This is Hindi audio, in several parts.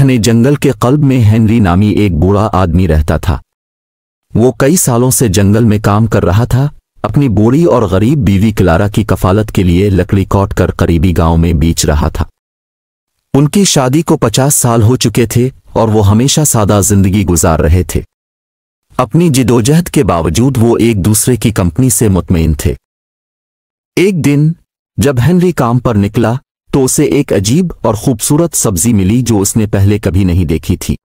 घने जंगल के कल्ब में हेनरी नामी एक बूढ़ा आदमी रहता था वो कई सालों से जंगल में काम कर रहा था अपनी बूढ़ी और गरीब बीवी क्लारा की कफालत के लिए लकड़ी कॉट कर करीबी गांव में बेच रहा था उनकी शादी को पचास साल हो चुके थे और वो हमेशा सादा जिंदगी गुजार रहे थे अपनी जिदोजहद के बावजूद वो एक दूसरे की कंपनी से मुतमिन थे एक दिन जब हेनरी काम पर निकला तो उसे एक अजीब और खूबसूरत सब्जी मिली जो उसने पहले कभी नहीं देखी थी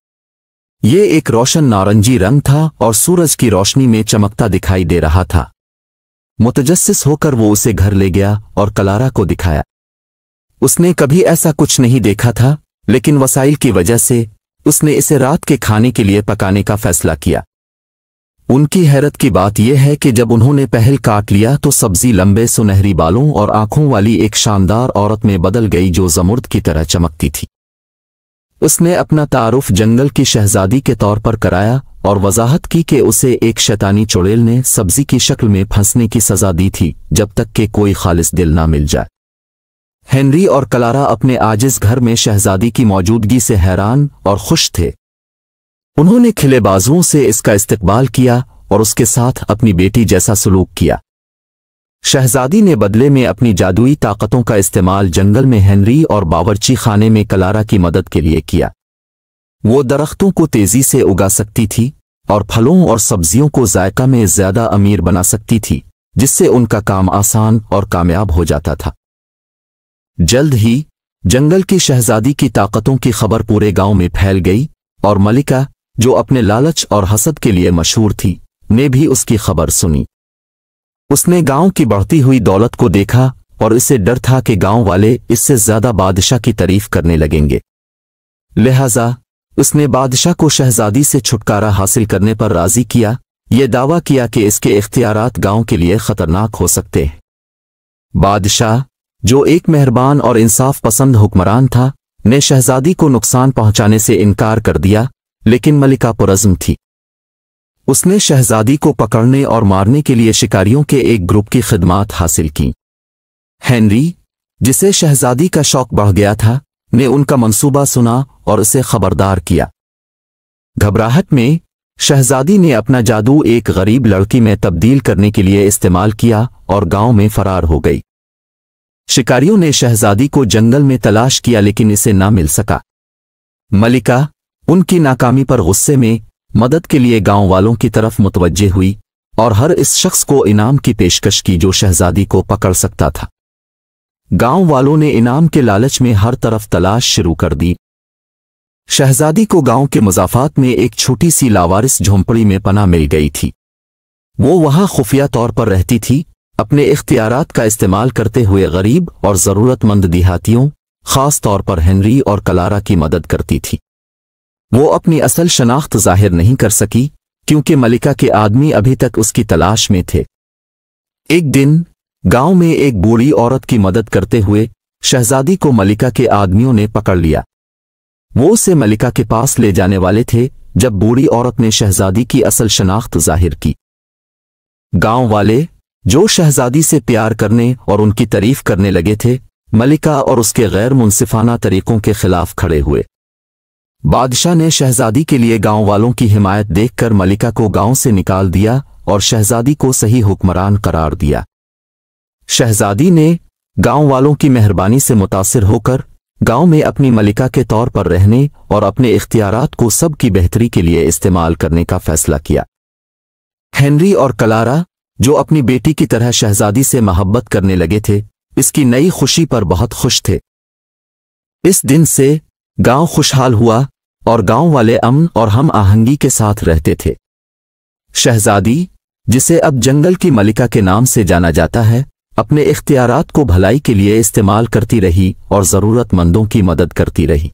ये एक रोशन नारंगी रंग था और सूरज की रोशनी में चमकता दिखाई दे रहा था मुतजस्स होकर वो उसे घर ले गया और कलारा को दिखाया उसने कभी ऐसा कुछ नहीं देखा था लेकिन वसाइल की वजह से उसने इसे रात के खाने के लिए पकाने का फैसला किया उनकी हैरत की बात यह है कि जब उन्होंने पहल काट लिया तो सब्जी लंबे सुनहरी बालों और आंखों वाली एक शानदार औरत में बदल गई जो जमुर्द की तरह चमकती थी उसने अपना तारुफ जंगल की शहजादी के तौर पर कराया और वजाहत की कि उसे एक शैतानी चुड़ैल ने सब्जी की शक्ल में फंसने की सजा दी थी जब तक कि कोई खालिस दिल ना मिल जाए हेनरी और कलारा अपने आजिज घर में शहजादी की मौजूदगी से हैरान और खुश थे उन्होंने खिले बाजुओं से इसका इस्तकबाल किया और उसके साथ अपनी बेटी जैसा सलूक किया शहजादी ने बदले में अपनी जादुई ताकतों का इस्तेमाल जंगल में हेनरी और बावरची खाने में कलारा की मदद के लिए किया वो दरख्तों को तेजी से उगा सकती थी और फलों और सब्जियों को जायका में ज्यादा अमीर बना सकती थी जिससे उनका काम आसान और कामयाब हो जाता था जल्द ही जंगल की शहजादी की ताकतों की खबर पूरे गांव में फैल गई और मलिका जो अपने लालच और हसद के लिए मशहूर थी ने भी उसकी खबर सुनी उसने गांव की बढ़ती हुई दौलत को देखा और इसे डर था कि गांव वाले इससे ज्यादा बादशाह की तारीफ करने लगेंगे लिहाजा उसने बादशाह को शहजादी से छुटकारा हासिल करने पर राजी किया ये दावा किया कि इसके इख्तियार गांव के लिए खतरनाक हो सकते हैं बादशाह जो एक मेहरबान और इंसाफ पसंद हुक्मरान था ने शहजादी को नुकसान पहुंचाने से इनकार कर दिया लेकिन मलिका पुरजम थी उसने शहजादी को पकड़ने और मारने के लिए शिकारियों के एक ग्रुप की खिदमात हासिल की हेनरी जिसे शहजादी का शौक बढ़ गया था ने उनका मंसूबा सुना और उसे खबरदार किया घबराहट में शहजादी ने अपना जादू एक गरीब लड़की में तब्दील करने के लिए इस्तेमाल किया और गांव में फरार हो गई शिकारियों ने शहजादी को जंगल में तलाश किया लेकिन इसे ना मिल सका मलिका उनकी नाकामी पर गुस्से में मदद के लिए गांव वालों की तरफ मुतवजे हुई और हर इस शख्स को इनाम की पेशकश की जो शहजादी को पकड़ सकता था गांव वालों ने इनाम के लालच में हर तरफ तलाश शुरू कर दी शहजादी को गांव के मुजाफात में एक छोटी सी लावारिस झोंपड़ी में पना मिल गई थी वो वहां खुफिया तौर पर रहती थी अपने इख्तियार का इस्तेमाल करते हुए गरीब और जरूरतमंद देहातियों खास तौर पर हेनरी और कलारा की मदद करती थी वो अपनी असल शनाख्त जाहिर नहीं कर सकी क्योंकि मलिका के आदमी अभी तक उसकी तलाश में थे एक दिन गांव में एक बूढ़ी औरत की मदद करते हुए शहजादी को मलिका के आदमियों ने पकड़ लिया वो उसे मलिका के पास ले जाने वाले थे जब बूढ़ी औरत ने शहजादी की असल शनाख्त जाहिर की गांव वाले जो शहजादी से प्यार करने और उनकी तारीफ करने लगे थे मलिका और उसके गैर मुनसिफाना तरीकों के खिलाफ खड़े हुए बादशाह ने शहजादी के लिए गांव वालों की हिमायत देखकर मलिका को गांव से निकाल दिया और शहजादी को सही हुक्मरान करार दिया शहजादी ने गांव वालों की मेहरबानी से मुतासर होकर गांव में अपनी मलिका के तौर पर रहने और अपने इख्तियारात को सबकी बेहतरी के लिए इस्तेमाल करने का फैसला किया हेनरी और कलारा जो अपनी बेटी की तरह शहजादी से मोहब्बत करने लगे थे इसकी नई खुशी पर बहुत खुश थे इस दिन से गांव खुशहाल हुआ और गांव वाले अमन और हम आहंगी के साथ रहते थे शहजादी जिसे अब जंगल की मलिका के नाम से जाना जाता है अपने इख्तियारात को भलाई के लिए इस्तेमाल करती रही और जरूरतमंदों की मदद करती रही